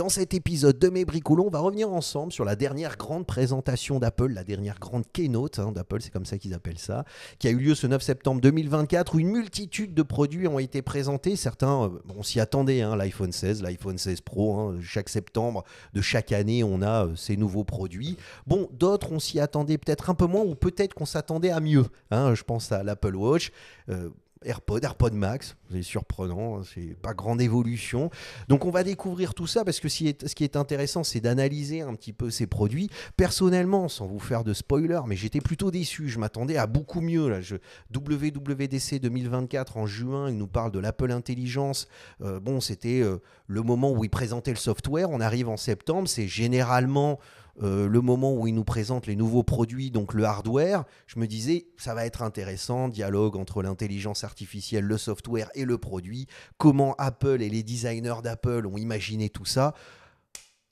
dans cet épisode de Mes bricolons, on va revenir ensemble sur la dernière grande présentation d'Apple, la dernière grande keynote hein, d'Apple, c'est comme ça qu'ils appellent ça, qui a eu lieu ce 9 septembre 2024, où une multitude de produits ont été présentés. Certains, euh, on s'y attendait, hein, l'iPhone 16, l'iPhone 16 Pro, hein, chaque septembre de chaque année, on a euh, ces nouveaux produits. Bon, d'autres, on s'y attendait peut-être un peu moins, ou peut-être qu'on s'attendait à mieux. je pense à l'Apple Watch. Euh, AirPod, AirPod Max, c'est surprenant, hein, c'est pas grande évolution. Donc on va découvrir tout ça parce que ce qui est intéressant, c'est d'analyser un petit peu ces produits. Personnellement, sans vous faire de spoiler, mais j'étais plutôt déçu, je m'attendais à beaucoup mieux. Là. Je, WWDC 2024 en juin, il nous parle de l'Apple Intelligence. Euh, bon, c'était euh, le moment où il présentait le software, on arrive en septembre, c'est généralement euh, le moment où il nous présente les nouveaux produits, donc le hardware, je me disais, ça va être intéressant, dialogue entre l'intelligence artificielle, le software et le produit, comment Apple et les designers d'Apple ont imaginé tout ça.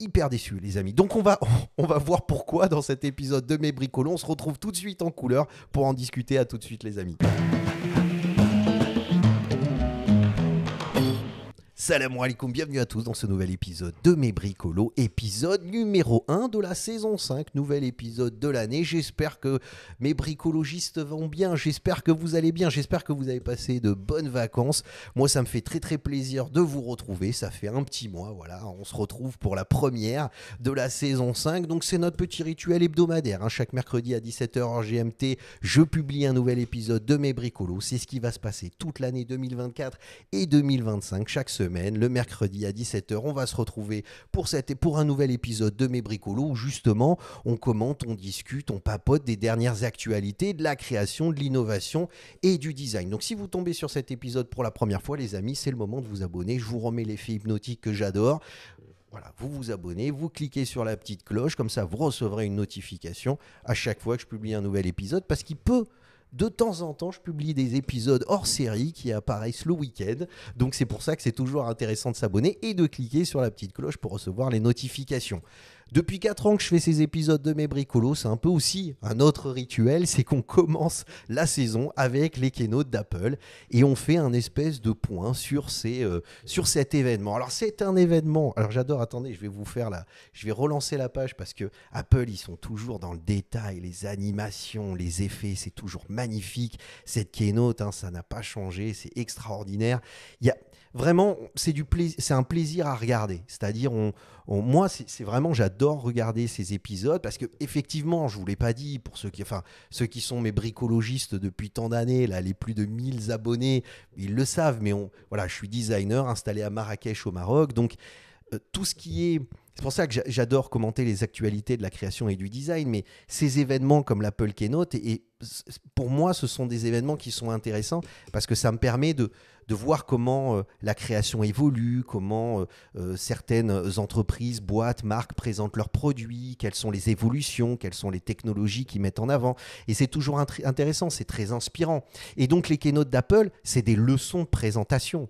Hyper déçu, les amis. Donc on va, on va voir pourquoi dans cet épisode de Mes bricolons. On se retrouve tout de suite en couleur pour en discuter. À tout de suite, les amis. Salam alaikum, bienvenue à tous dans ce nouvel épisode de Mes Bricolos, épisode numéro 1 de la saison 5, nouvel épisode de l'année. J'espère que mes bricologistes vont bien, j'espère que vous allez bien, j'espère que vous avez passé de bonnes vacances. Moi, ça me fait très très plaisir de vous retrouver, ça fait un petit mois, voilà, on se retrouve pour la première de la saison 5, donc c'est notre petit rituel hebdomadaire. Hein. Chaque mercredi à 17h en GMT, je publie un nouvel épisode de Mes Bricolos, c'est ce qui va se passer toute l'année 2024 et 2025, chaque semaine le mercredi à 17h, on va se retrouver pour, cette, pour un nouvel épisode de Mes Bricolos où justement on commente, on discute, on papote des dernières actualités, de la création, de l'innovation et du design. Donc si vous tombez sur cet épisode pour la première fois, les amis, c'est le moment de vous abonner. Je vous remets l'effet hypnotique que j'adore. Voilà, vous vous abonnez, vous cliquez sur la petite cloche, comme ça vous recevrez une notification à chaque fois que je publie un nouvel épisode, parce qu'il peut de temps en temps, je publie des épisodes hors série qui apparaissent le week-end. Donc c'est pour ça que c'est toujours intéressant de s'abonner et de cliquer sur la petite cloche pour recevoir les notifications. Depuis 4 ans que je fais ces épisodes de mes bricolos, c'est un peu aussi un autre rituel, c'est qu'on commence la saison avec les keynotes d'Apple et on fait un espèce de point sur, ces, euh, sur cet événement. Alors c'est un événement, alors j'adore, attendez, je vais vous faire la, je vais relancer la page parce que Apple, ils sont toujours dans le détail, les animations, les effets, c'est toujours magnifique. Cette keynote, hein, ça n'a pas changé, c'est extraordinaire. Il y a vraiment, c'est du un plaisir à regarder. C'est-à-dire, moi, c'est vraiment, j'adore regarder ces épisodes parce que effectivement, je vous l'ai pas dit pour ceux qui, enfin, ceux qui sont mes bricologistes depuis tant d'années, là, les plus de 1000 abonnés, ils le savent. Mais voilà, je suis designer installé à Marrakech au Maroc, donc euh, tout ce qui est c'est pour ça que j'adore commenter les actualités de la création et du design, mais ces événements comme l'Apple Keynote, et, pour moi, ce sont des événements qui sont intéressants parce que ça me permet de, de voir comment euh, la création évolue, comment euh, euh, certaines entreprises, boîtes, marques présentent leurs produits, quelles sont les évolutions, quelles sont les technologies qu'ils mettent en avant. Et c'est toujours intéressant, c'est très inspirant. Et donc les keynotes d'Apple, c'est des leçons de présentation.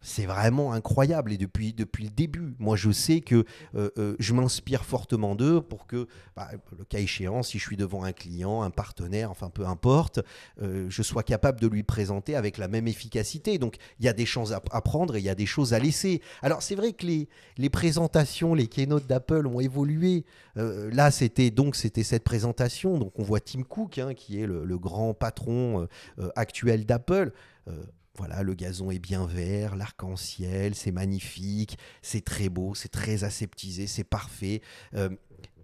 C'est vraiment incroyable. Et depuis, depuis le début, moi, je sais que euh, euh, je m'inspire fortement d'eux pour que, bah, le cas échéant, si je suis devant un client, un partenaire, enfin peu importe, euh, je sois capable de lui présenter avec la même efficacité. Donc, il y a des chances à, prendre et il y a des choses à laisser. Alors, c'est vrai que les, présentations, les keynotes d'Apple ont évolué. là, c'était donc c'était cette présentation. Donc, on voit Tim Cook, hein, qui est le grand patron actuel d'Apple voilà, le gazon est bien vert, l'arc-en-ciel, c'est magnifique, c'est très beau, c'est très aseptisé, c'est parfait. Euh,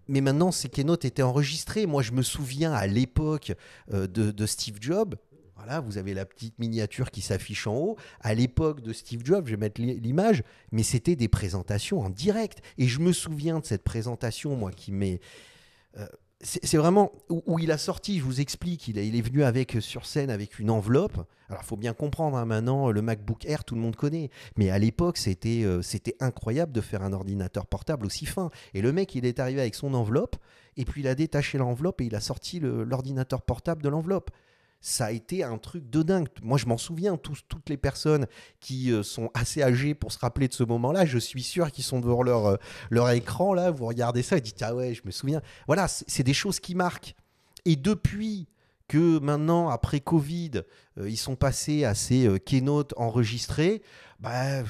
mais maintenant, ces keynotes étaient enregistrées. Moi, je me souviens à l'époque euh, de, Steve Jobs, voilà, vous avez la petite miniature qui s'affiche en haut. À l'époque de Steve Jobs, je vais mettre l'image, mais c'était des présentations en direct. Et je me souviens de cette présentation, moi, qui m'est. Euh, c'est vraiment où, il a sorti, je vous explique, il, est venu avec euh, sur scène avec une enveloppe. Alors il faut bien comprendre hein, maintenant, le MacBook Air, tout le monde connaît. Mais à l'époque, c'était euh, c'était incroyable de faire un ordinateur portable aussi fin. Et le mec, il est arrivé avec son enveloppe, et puis il a détaché l'enveloppe et il a sorti l'ordinateur portable de l'enveloppe ça a été un truc de dingue. Moi, je m'en souviens, tous, toutes les personnes qui euh, sont assez âgées pour se rappeler de ce moment-là, je suis sûr qu'ils sont devant leur, euh, leur écran, là, vous regardez ça et dites, ah ouais, je me souviens. Voilà, c'est des choses qui marquent. Et depuis que maintenant, après Covid, euh, ils sont passés à ces keynote keynotes bah,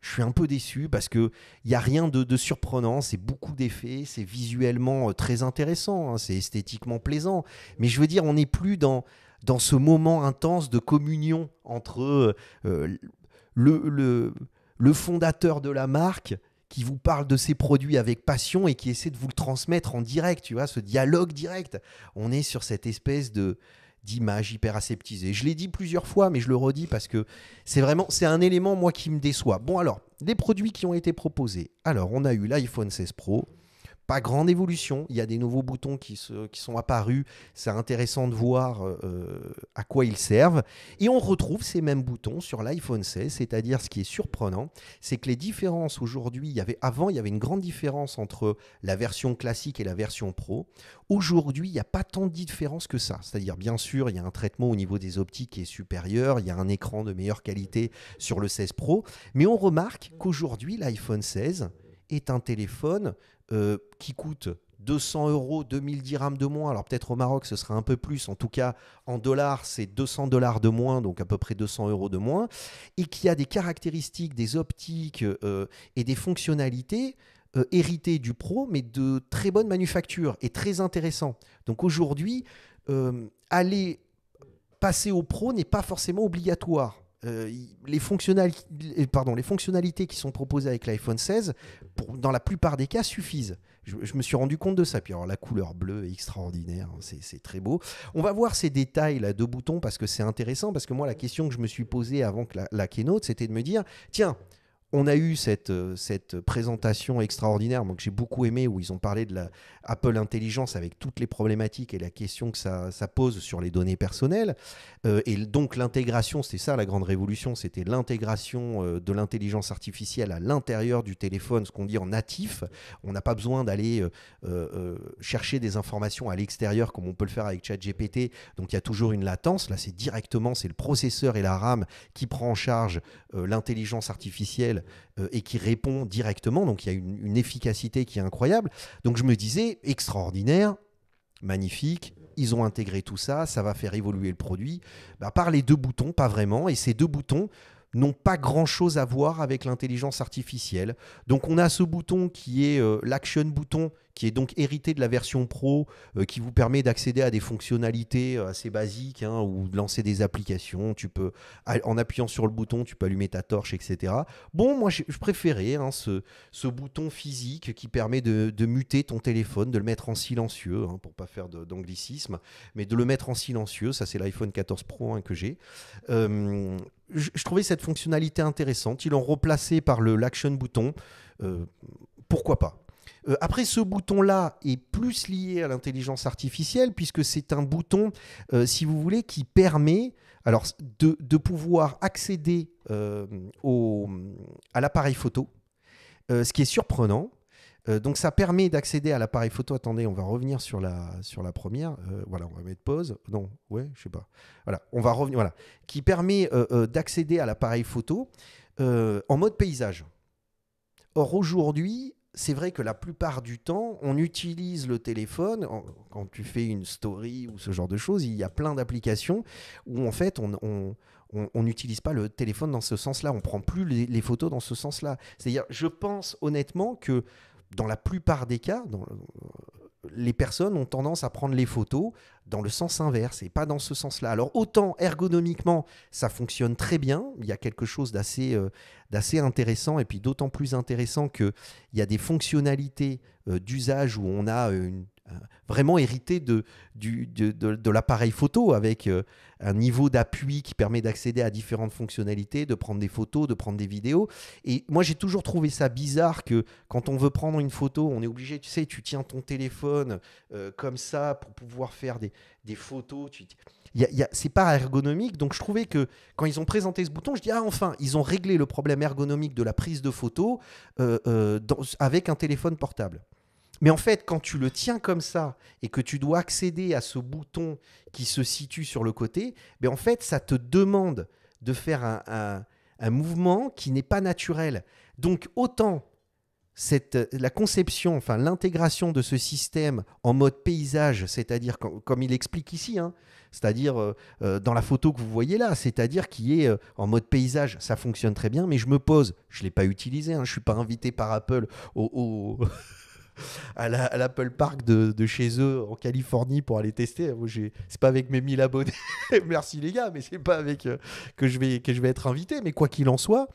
je suis un peu déçu parce qu'il n'y a rien de, surprenant, c'est beaucoup d'effets, c'est visuellement très intéressant, hein, c'est esthétiquement plaisant. Mais je veux dire, on n'est plus dans dans ce moment intense de communion entre euh, euh, le, le, fondateur de la marque qui vous parle de ses produits avec passion et qui essaie de vous le transmettre en direct, tu vois, ce dialogue direct. On est sur cette espèce de d'image hyper aseptisée. Je l'ai dit plusieurs fois, mais je le redis parce que c'est vraiment c'est un élément moi qui me déçoit. Bon alors, les produits qui ont été proposés. Alors, on a eu l'iPhone 16 Pro, pas grande évolution. Il y a des nouveaux boutons qui, qui sont apparus. C'est intéressant de voir euh, euh, à quoi ils servent. Et on retrouve ces mêmes boutons sur l'iPhone 16. C'est-à-dire, ce qui est surprenant, c'est que les différences aujourd'hui, il y avait avant, il y avait une grande différence entre la version classique et la version pro. Aujourd'hui, il n'y a pas tant de différence que ça. C'est-à-dire, bien sûr, il y a un traitement au niveau des optiques qui est supérieur. Il y a un écran de meilleure qualité sur le 16 Pro. Mais on remarque qu'aujourd'hui, l'iPhone 16 est un téléphone euh, qui coûte 200 euros, 2000 dirhams de moins. Alors peut-être au Maroc, ce sera un peu plus. En tout cas, en dollars, c'est 200 dollars de moins, donc à peu près 200 euros de moins. Et qui a des caractéristiques, des optiques euh, et des fonctionnalités euh, héritées du Pro, mais de très bonne manufacture et très intéressant. Donc aujourd'hui, aller passer au Pro n'est pas forcément obligatoire. Euh, les, fonctionnalités qui sont proposées avec l'iPhone 16, dans la plupart des cas, suffisent. Je, me suis rendu compte de ça. Puis alors la couleur bleue est extraordinaire, hein, c'est très beau. On va voir ces détails là de boutons parce que c'est intéressant, parce que moi la question que je me suis posée avant que la, keynote, c'était de me dire, tiens, on a eu cette, euh, cette présentation extraordinaire, moi que j'ai beaucoup aimé, où ils ont parlé de la, Apple Intelligence avec toutes les problématiques et la question que ça, pose sur les données personnelles. Euh, et donc l'intégration, c'est ça la grande révolution, c'était l'intégration euh, de l'intelligence artificielle à l'intérieur du téléphone, ce qu'on dit en natif. On n'a pas besoin d'aller euh, chercher des informations à l'extérieur comme on peut le faire avec ChatGPT. Donc il y a toujours une latence. Là, c'est directement, c'est le processeur et la RAM qui prend en charge l'intelligence artificielle et qui répond directement. Donc il y a une efficacité qui est incroyable. Donc je me disais, extraordinaire, magnifique. Ils ont intégré tout ça, ça va faire évoluer le produit. Bah, par les deux boutons, pas vraiment. Et ces deux boutons n'ont pas grand-chose à voir avec l'intelligence artificielle. Donc on a ce bouton qui est euh, l'action bouton qui est donc hérité de la version pro, euh, qui vous permet d'accéder à des fonctionnalités euh, assez basiques, hein, ou de lancer des applications. Tu peux, en appuyant sur le bouton, tu peux allumer ta torche, etc. Bon, moi, je préférais hein, ce, bouton physique qui permet de, muter ton téléphone, de le mettre en silencieux, hein, pour pas faire d'anglicisme, mais de le mettre en silencieux. Ça, c'est l'iPhone 14 Pro hein, que j'ai. je, trouvais cette fonctionnalité intéressante. Ils l'ont replacé par l'action bouton. Euh, pourquoi pas euh, après, ce bouton-là est plus lié à l'intelligence artificielle, puisque c'est un bouton, euh, si vous voulez, qui permet alors, de, pouvoir accéder euh, à l'appareil photo, ce qui est surprenant. donc ça permet d'accéder à l'appareil photo. Attendez, on va revenir sur la, sur la première. voilà, on va mettre pause. Non, ouais, je sais pas. Voilà, on va revenir. Voilà, qui permet d'accéder à l'appareil photo en mode paysage. Or aujourd'hui, c'est vrai que la plupart du temps, on utilise le téléphone. Quand tu fais une story ou ce genre de choses, il y a plein d'applications où en fait, on n'utilise pas le téléphone dans ce sens-là. On prend plus les, photos dans ce sens-là. C'est-à-dire, je pense honnêtement que dans la plupart des cas, dans, les personnes ont tendance à prendre les photos dans le sens inverse et pas dans ce sens-là. Alors autant ergonomiquement, ça fonctionne très bien, il y a quelque chose d'assez euh, intéressant et puis d'autant plus intéressant qu'il y a des fonctionnalités euh, d'usage où on a une, vraiment hérité de, l'appareil photo avec euh, un niveau d'appui qui permet d'accéder à différentes fonctionnalités, de prendre des photos, de prendre des vidéos. Et moi, j'ai toujours trouvé ça bizarre que quand on veut prendre une photo, on est obligé, tu sais, tu tiens ton téléphone euh, comme ça pour pouvoir faire des, photos. Tu... c'est pas ergonomique. Donc, je trouvais que quand ils ont présenté ce bouton, je dis, ah, enfin, ils ont réglé le problème ergonomique de la prise de photo euh, avec un téléphone portable. Mais en fait, quand tu le tiens comme ça et que tu dois accéder à ce bouton qui se situe sur le côté, mais ben, en fait, ça te demande de faire un, mouvement qui n'est pas naturel. Donc, autant cette, la conception, enfin l'intégration de ce système en mode paysage, c'est-à-dire comme il explique ici, hein, c'est-à-dire euh, euh, dans la photo que vous voyez là, c'est-à-dire qui est euh, en mode paysage, ça fonctionne très bien, mais je me pose, je ne l'ai pas utilisé, hein, je ne suis pas invité par Apple au à l'Apple Park de, chez eux en Californie pour aller tester. C'est pas avec mes 1000 abonnés, merci les gars, mais c'est pas avec euh, que je vais être invité. Mais quoi qu'il en soit,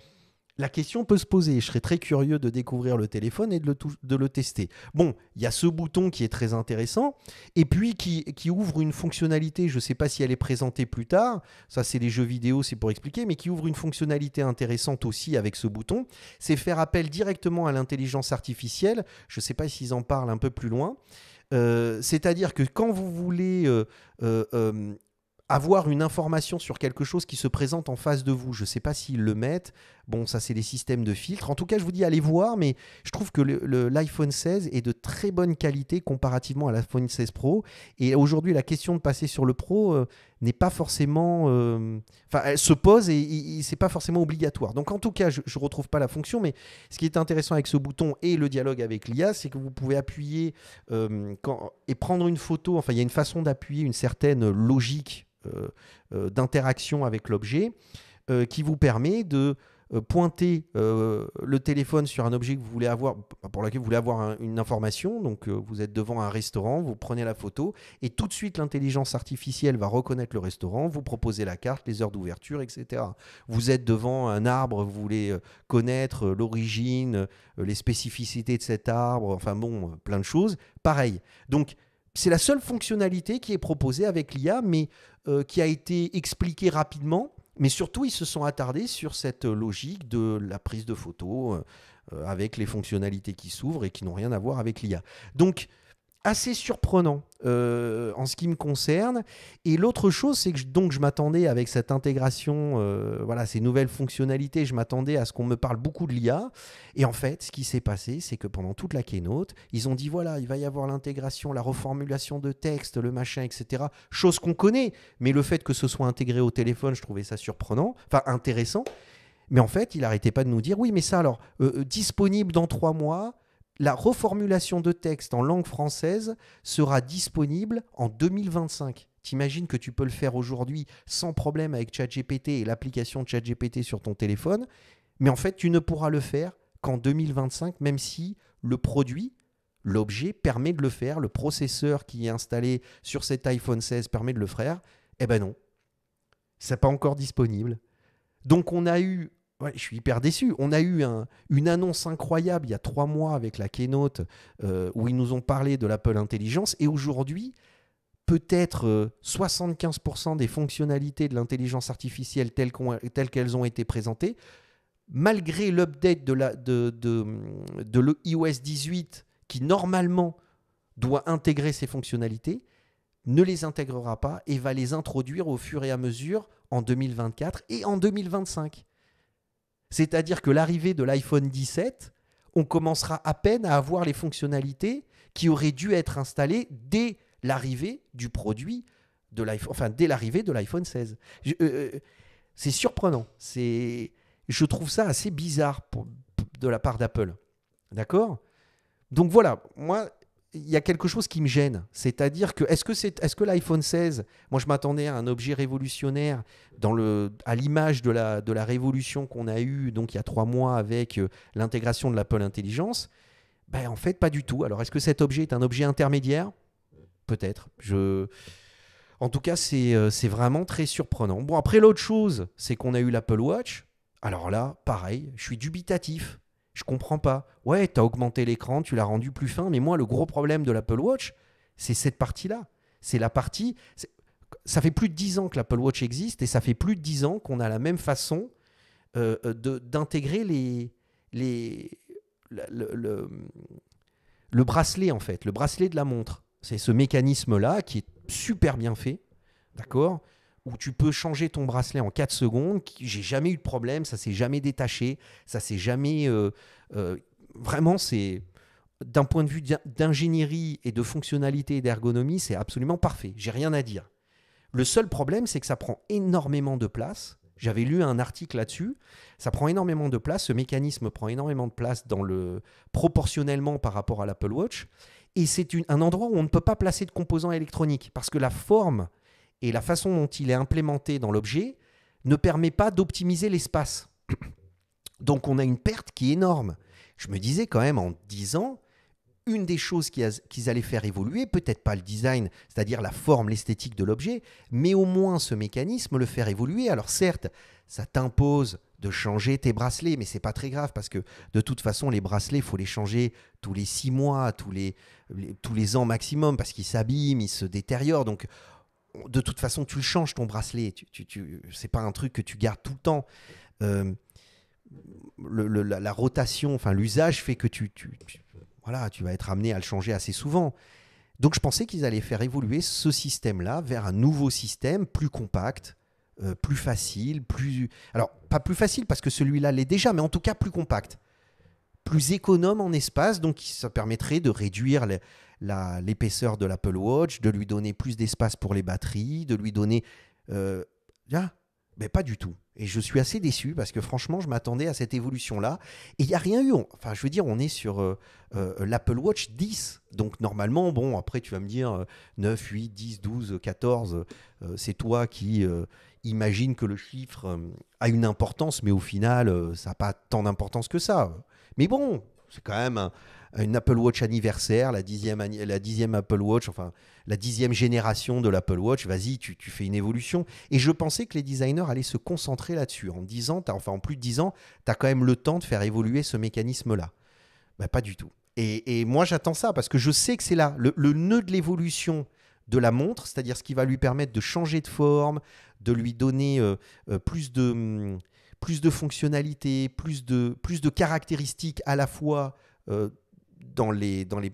la question peut se poser. Je serais très curieux de découvrir le téléphone et de le, de le tester. Bon, il y a ce bouton qui est très intéressant et puis qui, ouvre une fonctionnalité. Je ne sais pas si elle est présentée plus tard. Ça, c'est les jeux vidéo, c'est pour expliquer, mais qui ouvre une fonctionnalité intéressante aussi avec ce bouton. C'est faire appel directement à l'intelligence artificielle. Je ne sais pas s'ils en parlent un peu plus loin. Euh, c'est-à-dire que quand vous voulez euh, euh, avoir une information sur quelque chose qui se présente en face de vous. Je ne sais pas s'ils le mettent. Bon, ça, c'est les systèmes de filtre, En tout cas, je vous dis, allez voir, mais je trouve que l'iPhone 16 est de très bonne qualité comparativement à l'iPhone 16 Pro. Et aujourd'hui, la question de passer sur le Pro euh, n'est pas forcément. Euh, enfin, elle se pose et, c'est pas forcément obligatoire. Donc, en tout cas, je ne retrouve pas la fonction, mais ce qui est intéressant avec ce bouton et le dialogue avec l'IA, c'est que vous pouvez appuyer euh, quand, et prendre une photo. Enfin, il y a une façon d'appuyer une certaine logique d'interaction avec l'objet qui vous permet de euh, pointez euh, le téléphone sur un objet que vous voulez avoir, bah, pour lequel vous voulez avoir une information. Donc, euh, vous êtes devant un restaurant, vous prenez la photo et tout de suite, l'intelligence artificielle va reconnaître le restaurant, vous proposer la carte, les heures d'ouverture, etc. Vous êtes devant un arbre, vous voulez connaître l'origine, les spécificités de cet arbre, enfin bon, plein de choses. Pareil. Donc, c'est la seule fonctionnalité qui est proposée avec l'IA, mais qui a été expliquée rapidement mais surtout, ils se sont attardés sur cette logique de la prise de photos euh, avec les fonctionnalités qui s'ouvrent et qui n'ont rien à voir avec l'IA. Donc, assez surprenant euh, en ce qui me concerne. Et l'autre chose, c'est que je, donc je m'attendais avec cette intégration, euh, voilà, ces nouvelles fonctionnalités, je m'attendais à ce qu'on me parle beaucoup de l'IA. Et en fait, ce qui s'est passé, c'est que pendant toute la keynote, ils ont dit voilà, il va y avoir l'intégration, la reformulation de texte, le machin, etc. Chose qu'on connaît, mais le fait que ce soit intégré au téléphone, je trouvais ça surprenant, enfin intéressant. Mais en fait, il n'arrêtait pas de nous dire oui, mais ça alors, euh, disponible dans trois mois la reformulation de texte en langue française sera disponible en 2025. T'imagines que tu peux le faire aujourd'hui sans problème avec ChatGPT et l'application ChatGPT sur ton téléphone, mais en fait, tu ne pourras le faire qu'en 2025, même si le produit, l'objet permet de le faire, le processeur qui est installé sur cet iPhone 16 permet de le faire. Eh ben non, n'est pas encore disponible. Donc on a eu je suis hyper déçu. On a eu une annonce incroyable il y a trois mois avec la keynote euh, où ils nous ont parlé de l'Apple Intelligence et aujourd'hui, peut-être 75% euh, des fonctionnalités de l'intelligence artificielle telles, qu'elles ont été présentées, malgré l'update de, l'iOS de, de, 18 qui normalement doit intégrer ces fonctionnalités, ne les intégrera pas et va les introduire au fur et à mesure en 2024 et en 2025. C'est-à-dire que l'arrivée de l'iPhone 17, on commencera à peine à avoir les fonctionnalités qui auraient dû être installées dès l'arrivée du produit de l'iPhone, enfin dès l'arrivée de l'iPhone 16. Euh, euh, c'est surprenant. C'est, je trouve ça assez bizarre de la part d'Apple. D'accord Donc voilà, moi, il y a quelque chose qui me gêne. C'est-à-dire que est-ce que, l'iPhone 16, moi je m'attendais à un objet révolutionnaire à l'image de la, révolution qu'on a eue donc il y a trois mois avec euh, l'intégration de l'Apple Intelligence ben, En fait, pas du tout. Alors est-ce que cet objet est un objet intermédiaire Peut-être. En tout cas, euh, c'est vraiment très surprenant. Bon, après, l'autre chose, c'est qu'on a eu l'Apple Watch. Alors là, pareil, je suis dubitatif je comprends pas. Ouais, tu as augmenté l'écran, tu l'as rendu plus fin, mais moi, le gros problème de l'Apple Watch, c'est cette partie-là. C'est la partie. Ça fait plus de 10 ans que l'Apple Watch existe et ça fait plus de 10 ans qu'on a la même façon euh, euh, d'intégrer les, les, le, bracelet, en fait, le bracelet de la montre. C'est ce mécanisme-là qui est super bien fait, d'accord où tu peux changer ton bracelet en 4 secondes. J'ai jamais eu de problème, ça s'est jamais détaché, ça s'est jamais. Euh, euh, vraiment, c'est. D'un point de vue d'ingénierie et de fonctionnalité et d'ergonomie, c'est absolument parfait. J'ai rien à dire. Le seul problème, c'est que ça prend énormément de place. J'avais lu un article là-dessus. Ça prend énormément de place. Ce mécanisme prend énormément de place dans le proportionnellement par rapport à l'Apple Watch. Et c'est un endroit où on ne peut pas placer de composants électroniques parce que la forme et la façon dont il est implémenté dans l'objet ne permet pas d'optimiser l'espace. Donc on a une perte qui est énorme. Je me disais quand même en 10 ans, une des choses qu'ils allaient faire évoluer, peut-être pas le design, c'est-à-dire la forme, l'esthétique de l'objet, mais au moins ce mécanisme, le faire évoluer. Alors certes, ça t'impose de changer tes bracelets, mais c'est pas très grave parce que de toute façon, les bracelets, il faut les changer tous les 6 mois, tous les, tous les ans maximum parce qu'ils s'abîment, ils se détériorent. Donc de toute façon, tu le changes ton bracelet. Tu, tu, c'est pas un truc que tu gardes tout le temps. Euh, la, rotation, enfin l'usage fait que tu, voilà, tu vas être amené à le changer assez souvent. Donc je pensais qu'ils allaient faire évoluer ce système-là vers un nouveau système plus compact, euh, plus facile, plus alors pas plus facile parce que celui-là l'est déjà, mais en tout cas plus compact, plus économe en espace, donc ça permettrait de réduire les, l'épaisseur de l'Apple Watch, de lui donner plus d'espace pour les batteries, de lui donner... Euh, ah, mais pas du tout. Et je suis assez déçu parce que franchement, je m'attendais à cette évolution-là. Et il n'y a rien eu. Enfin, je veux dire, on est sur euh, euh, l'Apple Watch 10. Donc normalement, bon, après tu vas me dire 9, 8, 10, 12, 14, c'est toi qui euh, imagine que le chiffre a une importance, mais au final, ça n'a pas tant d'importance que ça. Mais bon, c'est quand même une Apple Watch anniversaire, la dixième, la dixième Apple Watch, enfin la dixième génération de l'Apple Watch. Vas-y, tu, fais une évolution. Et je pensais que les designers allaient se concentrer là-dessus. En enfin en plus de dix ans, tu as quand même le temps de faire évoluer ce mécanisme-là. Ben, pas du tout. Et, moi, j'attends ça parce que je sais que c'est là le, nœud de l'évolution de la montre, c'est-à-dire ce qui va lui permettre de changer de forme, de lui donner euh, euh, plus de... Hum, plus de fonctionnalités, plus de, plus de caractéristiques à la fois euh, dans les, dans les,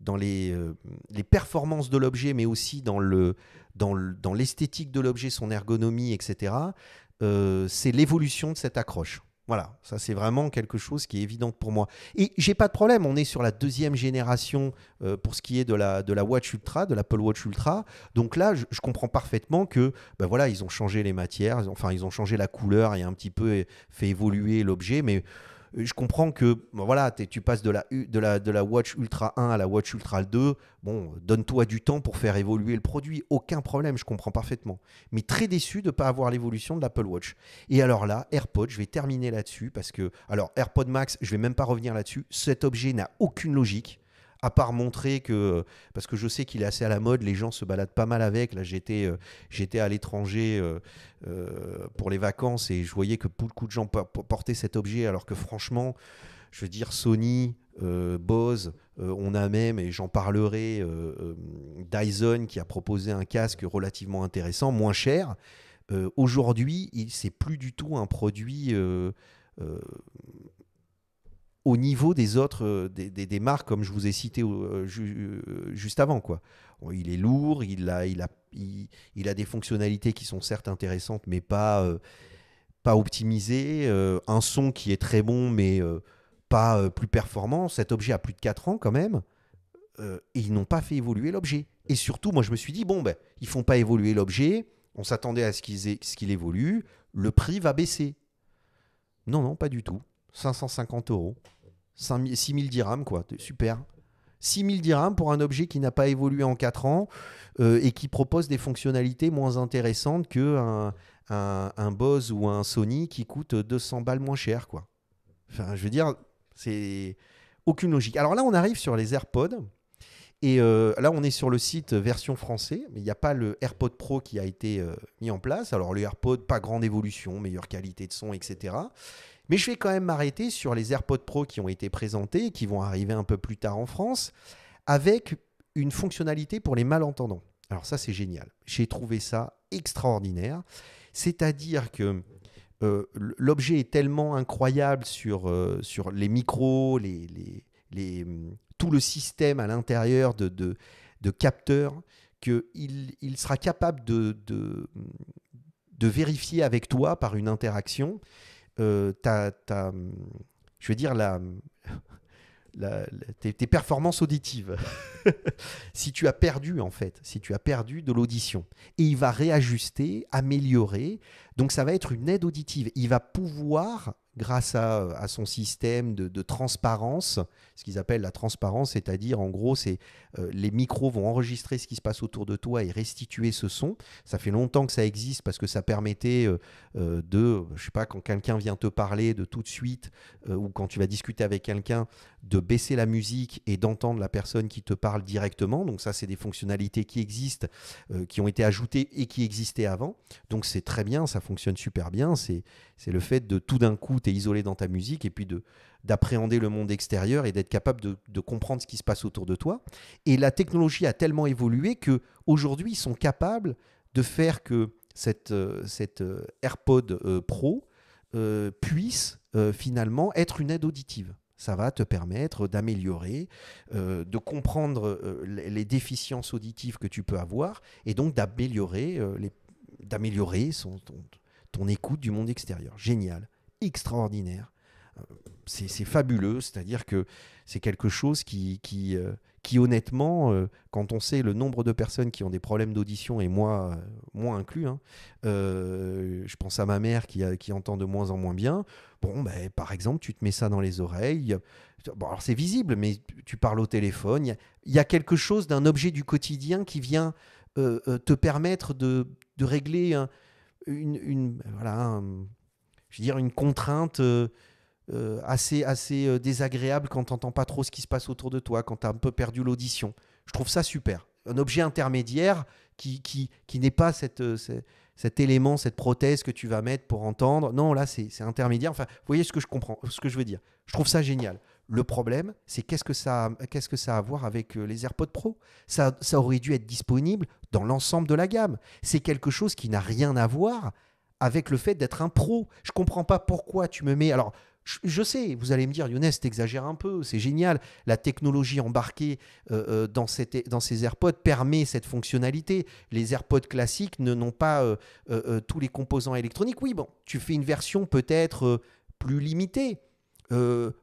dans les, euh, les performances de l'objet, mais aussi dans, le, dans, l'esthétique de l'objet, son ergonomie, etc. Euh, c'est l'évolution de cette accroche. Voilà, ça c'est vraiment quelque chose qui est évident pour moi. Et j'ai pas de problème, on est sur la deuxième génération euh, pour ce qui est de la, de la Watch Ultra, de l'Apple Watch Ultra. Donc là, je, comprends parfaitement que ben voilà, ils ont changé les matières, enfin ils ont changé la couleur et un petit peu fait évoluer l'objet, mais je comprends que voilà, tu passes de la, Watch Ultra 1 à la Watch Ultra 2. Bon, donne-toi du temps pour faire évoluer le produit. Aucun problème, je comprends parfaitement. Mais très déçu de ne pas avoir l'évolution de l'Apple Watch. Et alors là, AirPod, je vais terminer là-dessus parce que. Alors, AirPod Max, je ne vais même pas revenir là-dessus. Cet objet n'a aucune logique à part montrer que, parce que je sais qu'il est assez à la mode, les gens se baladent pas mal avec. Là, j'étais, euh, j'étais à l'étranger euh, euh, pour les vacances et je voyais que beaucoup de gens portaient cet objet, alors que franchement, je veux dire, Sony, Bose, on a même, et j'en parlerai, Dyson qui a proposé un casque relativement intéressant, moins cher. Aujourd'hui, c'est plus du tout un produit au niveau des autres, euh, des, des, marques comme je vous ai cité euh, euh, juste avant. Quoi. Il est lourd, il a, il, a, il, a des fonctionnalités qui sont certes intéressantes, mais pas, pas optimisées. un son qui est très bon, mais pas plus performant. Cet objet a plus de 4 ans quand même. et ils n'ont pas fait évoluer l'objet. Et surtout, moi, je me suis dit, bon, ben, ils font pas évoluer l'objet, on s'attendait à ce qu'il évolue, le prix va baisser. Non, non, pas du tout. 550 euros. 6000 dirhams, quoi. Super. 6000 dirhams pour un objet qui n'a pas évolué en 4 ans euh, et qui propose des fonctionnalités moins intéressantes que un, Bose ou un Sony qui coûte 200 balles moins cher, quoi. Enfin, je veux dire, c'est aucune logique. Alors là, on arrive sur les AirPods. Et euh, là, on est sur le site version français, mais il n'y a pas le AirPod Pro qui a été euh, mis en place. Alors, le AirPod, pas grande évolution, meilleure qualité de son, etc. Mais je vais quand même m'arrêter sur les AirPods Pro qui ont été présentés, qui vont arriver un peu plus tard en France, avec une fonctionnalité pour les malentendants. Alors ça, c'est génial. J'ai trouvé ça extraordinaire. C'est-à-dire que euh, l'objet est tellement incroyable sur, euh, sur les micros, les, les, mm, tout le système à l'intérieur de, de, capteurs, qu'il il sera capable de, de, mm, de vérifier avec toi par une interaction euh, ta, ta, hum, je veux dire, hum, tes, tes, performances auditives. si tu as perdu, en fait, si tu as perdu de l'audition. Et il va réajuster, améliorer. Donc ça va être une aide auditive. Il va pouvoir grâce à, euh, à son système de, transparence, ce qu'ils appellent la transparence, c'est-à-dire en gros, c'est euh, les micros vont enregistrer ce qui se passe autour de toi et restituer ce son. Ça fait longtemps que ça existe parce que ça permettait euh, de, je sais pas, quand quelqu'un vient te parler, de tout de suite, ou quand tu vas discuter avec quelqu'un, de baisser la musique et d'entendre la personne qui te parle directement. Donc ça, c'est des fonctionnalités qui existent, qui ont été ajoutées et qui existaient avant. Donc c'est très bien, ça fonctionne super bien. C'est le fait de tout d'un coup isolé dans ta musique et puis de d'appréhender le monde extérieur et d'être capable de, comprendre ce qui se passe autour de toi. Et la technologie a tellement évolué que aujourd'hui ils sont capables de faire que cette, euh, cette euh, AirPod euh, Pro puisse finalement être une aide auditive. Ça va te permettre d'améliorer, de comprendre les déficiences auditives que tu peux avoir et donc d'améliorer d'améliorer ton, ton écoute du monde extérieur. Génial extraordinaire. C'est fabuleux, c'est-à-dire que c'est quelque chose qui, qui, euh, qui honnêtement, euh, quand on sait le nombre de personnes qui ont des problèmes d'audition, et moi, euh, moi inclus, hein, je pense à ma mère qui, qui entend de moins en moins bien, bon, ben, par exemple, tu te mets ça dans les oreilles, bon, alors c'est visible, mais tu parles au téléphone, il y, a quelque chose d'un objet du quotidien qui vient te permettre de, régler... une, une, voilà, je veux dire, une contrainte euh, euh, assez, assez euh, désagréable quand tu n'entends pas trop ce qui se passe autour de toi, quand tu as un peu perdu l'audition. Je trouve ça super. Un objet intermédiaire qui, qui, qui n'est pas cette, cet élément, cette prothèse que tu vas mettre pour entendre. Non, là, c'est intermédiaire. Enfin, vous voyez ce que je comprends, ce que je veux dire. Je trouve ça génial. Le problème, c'est qu'est-ce que ça, qu'est-ce que ça a à voir avec les AirPods Pro ça, ça aurait dû être disponible dans l'ensemble de la gamme. C'est quelque chose qui n'a rien à voir avec le fait d'être un pro. Je comprends pas pourquoi tu me mets. Alors, je sais, vous allez me dire, Younes, t'exagères un peu, c'est génial. La technologie embarquée euh, euh, dans, ces AirPods permet cette fonctionnalité. Les AirPods classiques ne n'ont pas euh, tous les composants électroniques. Oui, bon, tu fais une version peut-être plus limitée,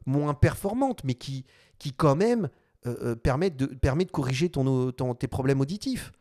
moins performante, mais qui, qui quand même permet de, permet, de, corriger tes problèmes auditifs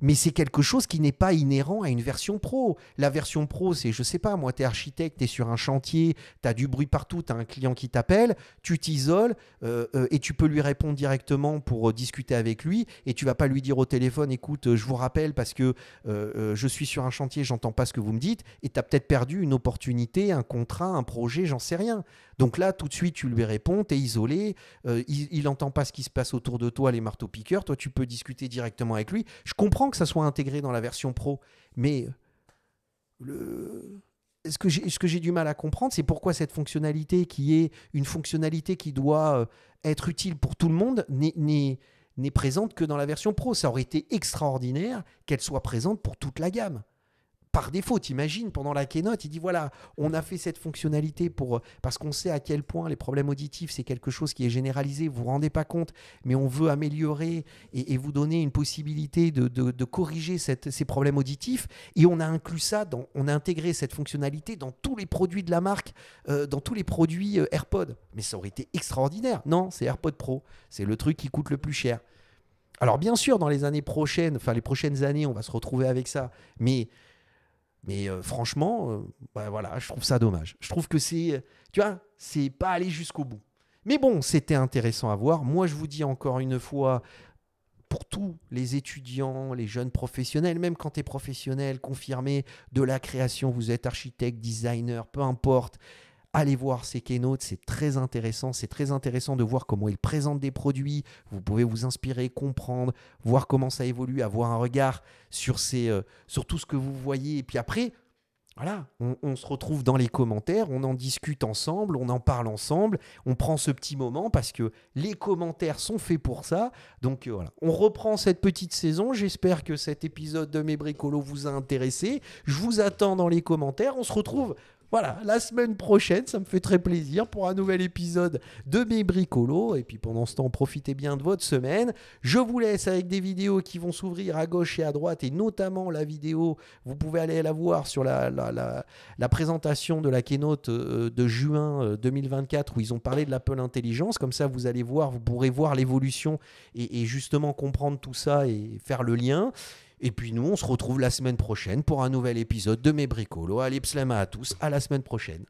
mais c'est quelque chose qui n'est pas inhérent à une version pro. La version pro, c'est, je sais pas, moi, tu es architecte, tu es sur un chantier, tu as du bruit partout, tu as un client qui t'appelle, tu t'isoles euh, euh, et tu peux lui répondre directement pour euh, discuter avec lui et tu vas pas lui dire au téléphone, écoute, je vous rappelle parce que je suis sur un chantier, j'entends pas ce que vous me dites et tu as peut-être perdu une opportunité, un contrat, un projet, j'en sais rien. Donc là, tout de suite, tu lui réponds, tu es isolé, il n'entend pas ce qui se passe autour de toi, les marteaux-piqueurs, toi, tu peux discuter directement avec lui. Je comprends que ça soit intégré dans la version pro, mais euh, le... ce que j'ai du mal à comprendre, c'est pourquoi cette fonctionnalité qui est une fonctionnalité qui doit euh, être utile pour tout le monde n'est présente que dans la version pro. Ça aurait été extraordinaire qu'elle soit présente pour toute la gamme par défaut, imagine pendant la keynote, il dit voilà, on a fait cette fonctionnalité pour parce qu'on sait à quel point les problèmes auditifs, c'est quelque chose qui est généralisé, vous vous rendez pas compte, mais on veut améliorer et, vous donner une possibilité de, de, corriger ces problèmes auditifs. Et on a inclus ça, dans, on a intégré cette fonctionnalité dans tous les produits de la marque, euh, dans tous les produits euh, Airpods. » Mais ça aurait été extraordinaire. Non, c'est AirPod Pro, c'est le truc qui coûte le plus cher. Alors bien sûr, dans les années prochaines, enfin les prochaines années, on va se retrouver avec ça, mais mais euh, franchement, euh, bah, voilà, je trouve ça dommage. Je trouve que c'est, euh, tu vois, c'est pas aller jusqu'au bout. Mais bon, c'était intéressant à voir. Moi, je vous dis encore une fois, pour tous les étudiants, les jeunes professionnels, même quand tu es professionnel, confirmé de la création, vous êtes architecte, designer, peu importe, Allez voir ces keynotes, c'est très intéressant. C'est très intéressant de voir comment ils présentent des produits. Vous pouvez vous inspirer, comprendre, voir comment ça évolue, avoir un regard sur, ces, euh, sur tout ce que vous voyez. Et puis après, voilà, on, se retrouve dans les commentaires, on en discute ensemble, on en parle ensemble, on prend ce petit moment parce que les commentaires sont faits pour ça. Donc euh, voilà, on reprend cette petite saison. J'espère que cet épisode de Mes Bricolos vous a intéressé. Je vous attends dans les commentaires. On se retrouve voilà, la semaine prochaine, ça me fait très plaisir pour un nouvel épisode de mes bricolos. Et puis pendant ce temps, profitez bien de votre semaine. Je vous laisse avec des vidéos qui vont s'ouvrir à gauche et à droite, et notamment la vidéo, vous pouvez aller la voir sur la, la, présentation de la keynote euh, de juin 2024 euh, où ils ont parlé de l'Apple Intelligence. Comme ça, vous allez voir, vous pourrez voir l'évolution et, et justement comprendre tout ça et faire le lien. Et puis nous, on se retrouve la semaine prochaine pour un nouvel épisode de Mes Bricolos. Allez, pslema à tous, à la semaine prochaine.